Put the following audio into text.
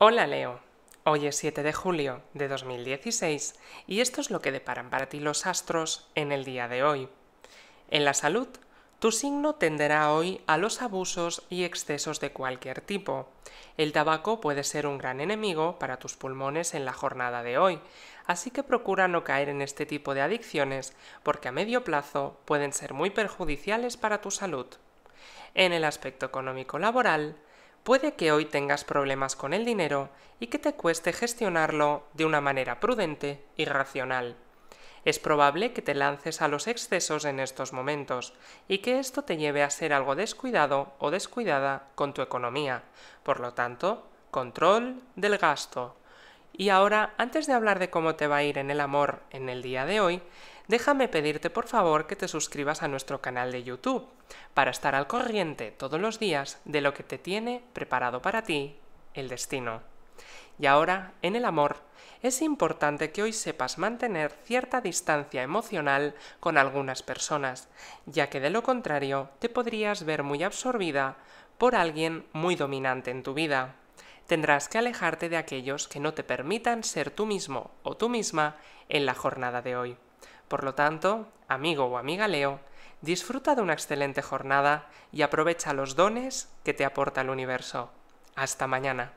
Hola Leo, hoy es 7 de julio de 2016 y esto es lo que deparan para ti los astros en el día de hoy. En la salud, tu signo tenderá hoy a los abusos y excesos de cualquier tipo. El tabaco puede ser un gran enemigo para tus pulmones en la jornada de hoy, así que procura no caer en este tipo de adicciones porque a medio plazo pueden ser muy perjudiciales para tu salud. En el aspecto económico laboral, Puede que hoy tengas problemas con el dinero y que te cueste gestionarlo de una manera prudente y racional. Es probable que te lances a los excesos en estos momentos y que esto te lleve a ser algo descuidado o descuidada con tu economía. Por lo tanto, control del gasto. Y ahora, antes de hablar de cómo te va a ir en el amor en el día de hoy, déjame pedirte por favor que te suscribas a nuestro canal de YouTube para estar al corriente todos los días de lo que te tiene preparado para ti el destino. Y ahora, en el amor, es importante que hoy sepas mantener cierta distancia emocional con algunas personas, ya que de lo contrario te podrías ver muy absorbida por alguien muy dominante en tu vida tendrás que alejarte de aquellos que no te permitan ser tú mismo o tú misma en la jornada de hoy. Por lo tanto, amigo o amiga Leo, disfruta de una excelente jornada y aprovecha los dones que te aporta el universo. Hasta mañana.